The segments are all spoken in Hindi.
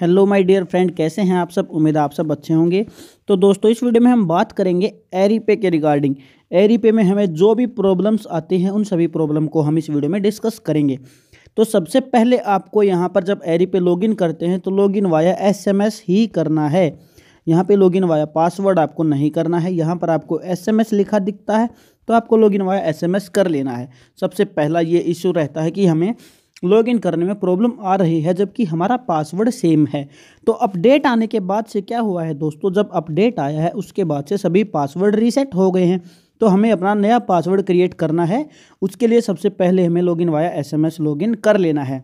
हेलो माय डियर फ्रेंड कैसे हैं आप सब उम्मीद आप सब अच्छे होंगे तो दोस्तों इस वीडियो में हम बात करेंगे एरी पे के रिगार्डिंग एरी पे में हमें जो भी प्रॉब्लम्स आती हैं उन सभी प्रॉब्लम को हम इस वीडियो में डिस्कस करेंगे तो सबसे पहले आपको यहाँ पर जब एरी पे लॉगिन करते हैं तो लॉगिन वाया एस ही करना है यहाँ पर लॉगिन वाया पासवर्ड आपको नहीं करना है यहाँ पर आपको एस लिखा दिखता है तो आपको लॉगिन वाया एस कर लेना है सबसे पहला ये इशू रहता है कि हमें लॉगिन करने में प्रॉब्लम आ रही है जबकि हमारा पासवर्ड सेम है तो अपडेट आने के बाद से क्या हुआ है दोस्तों जब अपडेट आया है उसके बाद से सभी पासवर्ड रीसेट हो गए हैं तो हमें अपना नया पासवर्ड क्रिएट करना है उसके लिए सबसे पहले हमें login via S M login कर लेना है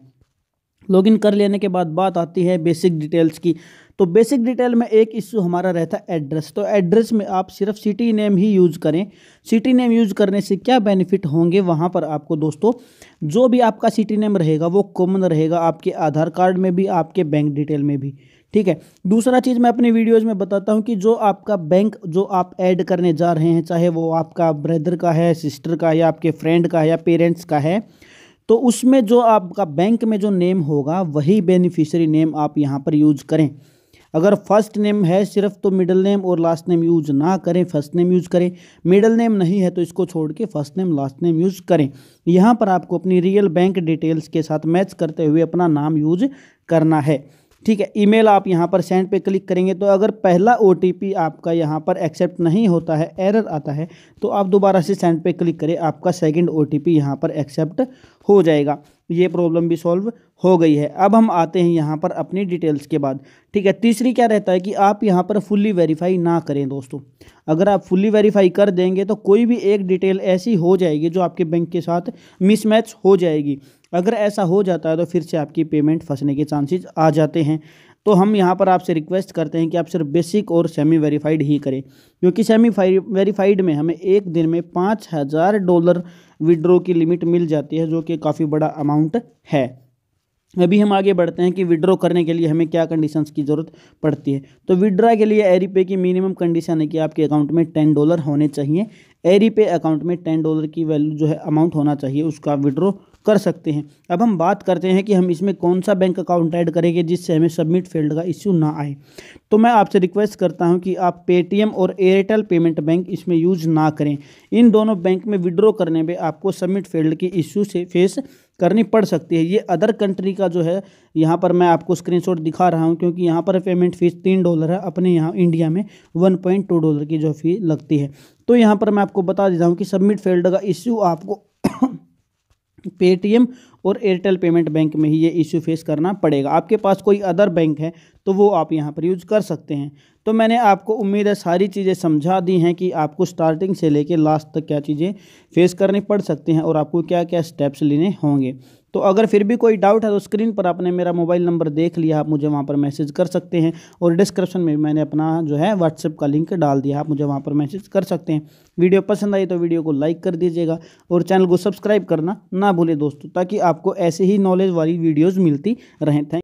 लॉगिन कर लेने के बाद बात आती है बेसिक डिटेल्स की तो बेसिक डिटेल में एक इशू हमारा रहता है एड्रेस तो एड्रेस में आप सिर्फ सिटी नेम ही यूज़ करें सिटी नेम यूज़ करने से क्या बेनिफिट होंगे वहाँ पर आपको दोस्तों जो भी आपका सिटी नेम रहेगा वो कॉमन रहेगा आपके आधार कार्ड में भी आपके बैंक डिटेल में भी ठीक है दूसरा चीज़ मैं अपनी वीडियोज़ में बताता हूँ कि जो आपका बैंक जो आप ऐड करने जा रहे हैं चाहे वो आपका ब्रदर का है सिस्टर का या आपके फ्रेंड का है या पेरेंट्स का है तो उसमें जो आपका बैंक में जो नेम होगा वही बेनिफिशरी नेम आप यहाँ पर यूज करें अगर फर्स्ट नेम है सिर्फ तो मिडल नेम और लास्ट नेम यूज ना करें फर्स्ट नेम यूज करें मिडल नेम नहीं है तो इसको छोड़ के first name last name use करें यहाँ पर आपको अपनी रियल बैंक डिटेल्स के साथ मैच करते हुए अपना नाम यूज करना है ठीक है ईमेल आप यहाँ पर सेंड पे क्लिक करेंगे तो अगर पहला ओ आपका यहाँ पर एक्सेप्ट नहीं होता है एरर आता है तो आप दोबारा से सेंड पे क्लिक करें आपका सेकेंड ओ टी यहाँ पर एक्सेप्ट हो जाएगा ये प्रॉब्लम भी सॉल्व हो गई है अब हम आते हैं यहाँ पर अपनी डिटेल्स के बाद ठीक है तीसरी क्या रहता है कि आप यहाँ पर फुल्ली वेरीफाई ना करें दोस्तों अगर आप फुल्ली वेरीफाई कर देंगे तो कोई भी एक डिटेल ऐसी हो जाएगी जो आपके बैंक के साथ मिसमैच हो जाएगी अगर ऐसा हो जाता है तो फिर से आपकी पेमेंट फंसने के चांसेस आ जाते हैं तो हम यहाँ पर आपसे रिक्वेस्ट करते हैं कि आप सिर्फ बेसिक और सेमी वेरीफाइड ही करें क्योंकि सेमी वेरीफाइड में हमें एक दिन में पाँच हज़ार डॉलर विड्रो की लिमिट मिल जाती है जो कि काफ़ी बड़ा अमाउंट है अभी हम आगे बढ़ते हैं कि विड्रॉ करने के लिए हमें क्या कंडीशंस की ज़रूरत पड़ती है तो विड्रा के लिए एरीपे की मिनिमम कंडीशन है कि आपके अकाउंट में टेन डॉलर होने चाहिए एरीपे अकाउंट में टेन डॉलर की वैल्यू जो है अमाउंट होना चाहिए उसका विड्रॉ कर सकते हैं अब हम बात करते हैं कि हम इसमें कौन सा बैंक अकाउंट ऐड करेंगे जिससे हमें सबमिट फील्ड का इश्यू ना आए तो मैं आपसे रिक्वेस्ट करता हूं कि आप पेटीएम और एयरटेल पेमेंट बैंक इसमें यूज ना करें इन दोनों बैंक में विड्रॉ करने में आपको सबमिट फील्ड के इश्यू से फेस करनी पड़ सकती है ये अदर कंट्री का जो है यहाँ पर मैं आपको स्क्रीनशॉट दिखा रहा हूँ क्योंकि यहाँ पर पेमेंट फ़ीस तीन डॉलर है अपने यहाँ इंडिया में वन पॉइंट टू डॉलर की जो फी लगती है तो यहाँ पर मैं आपको बता देता हूँ कि सबमिट फील्ड का इश्यू आपको पेटीएम और एयरटेल पेमेंट बैंक में ही ये इश्यू फेस करना पड़ेगा आपके पास कोई अदर बैंक है तो वो आप यहाँ पर यूज़ कर सकते हैं तो मैंने आपको उम्मीद है सारी चीज़ें समझा दी हैं कि आपको स्टार्टिंग से लेकर लास्ट तक क्या चीज़ें फेस करनी पड़ सकती हैं और आपको क्या क्या स्टेप्स लेने होंगे तो अगर फिर भी कोई डाउट है तो स्क्रीन पर आपने मेरा मोबाइल नंबर देख लिया आप मुझे वहाँ पर मैसेज कर सकते हैं और डिस्क्रिप्शन में भी मैंने अपना जो है व्हाट्सएप का लिंक डाल दिया आप मुझे वहाँ पर मैसेज कर सकते हैं वीडियो पसंद आई तो वीडियो को लाइक कर दीजिएगा और चैनल को सब्सक्राइब करना ना भूलें दोस्तों ताकि आपको ऐसे ही नॉलेज वाली वीडियोज़ मिलती रहें थैंक